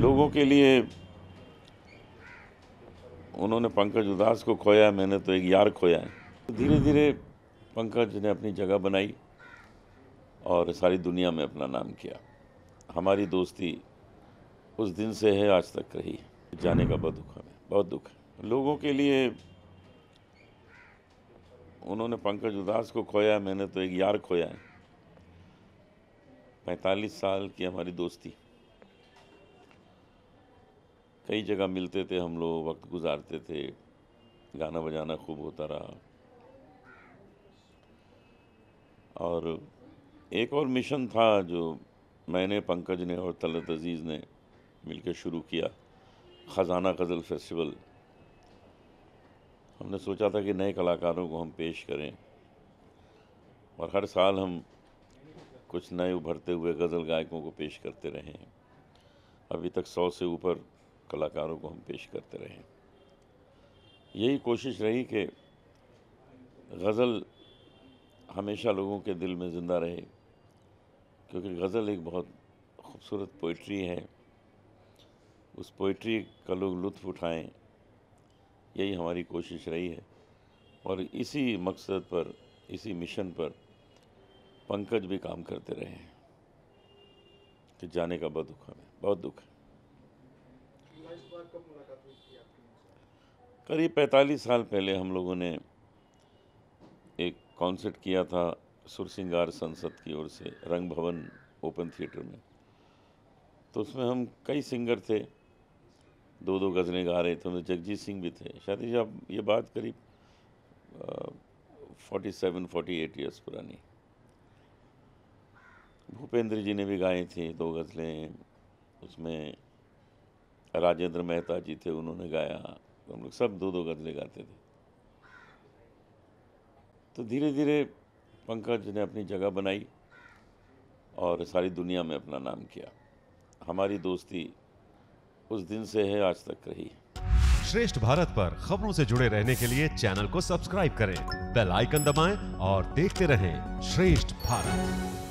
लोगों के लिए उन्होंने पंकज उदास को खोया मैंने तो एक यार खोया है धीरे धीरे पंकज ने अपनी जगह बनाई और सारी दुनिया में अपना नाम किया हमारी दोस्ती उस दिन से है आज तक रही जाने का बहुत दुख हमें बहुत दुख है लोगों के लिए उन्होंने पंकज उदास को खोया मैंने तो एक यार खोया है पैंतालीस साल की हमारी दोस्ती कई जगह मिलते थे हम लोग वक्त गुजारते थे गाना बजाना खूब होता रहा और एक और मिशन था जो मैंने पंकज ने और तलत अजीज़ ने मिलकर शुरू किया ख़जाना गज़ल फेस्टिवल हमने सोचा था कि नए कलाकारों को हम पेश करें और हर साल हम कुछ नए उभरते हुए गज़ल गायकों को पेश करते रहे हैं अभी तक सौ से ऊपर कलाकारों को हम पेश करते रहे यही कोशिश रही कि गज़ल हमेशा लोगों के दिल में ज़िंदा रहे क्योंकि गज़ल एक बहुत खूबसूरत पोइट्री है उस पोइट्री का लोग लुत्फ़ उठाएं यही हमारी कोशिश रही है और इसी मकसद पर इसी मिशन पर पंकज भी काम करते रहे हैं कि जाने का बहुत दुख हमें बहुत दुख है कब मुलाकात हुई थी आपकी करीब पैंतालीस साल पहले हम लोगों ने एक कॉन्सर्ट किया था सुरसिंगार संसद की ओर से रंग भवन ओपन थिएटर में तो उसमें हम कई सिंगर थे दो दो गज़लें गा रहे थे उनमें तो जगजीत सिंह भी थे शादी जब ये बात करीब forty seven forty eight years पुरानी भूपेंद्र जी ने भी गाए थे दो गज़लें उसमें राजेंद्र मेहता जी थे उन्होंने गाया तो हम लोग सब दो दो गज़लें गाते थे तो धीरे धीरे पंकज ने अपनी जगह बनाई और सारी दुनिया में अपना नाम किया हमारी दोस्ती उस दिन से है आज तक रही श्रेष्ठ भारत पर खबरों से जुड़े रहने के लिए चैनल को सब्सक्राइब करें बेल आइकन दबाएं और देखते रहें श्रेष्ठ भारत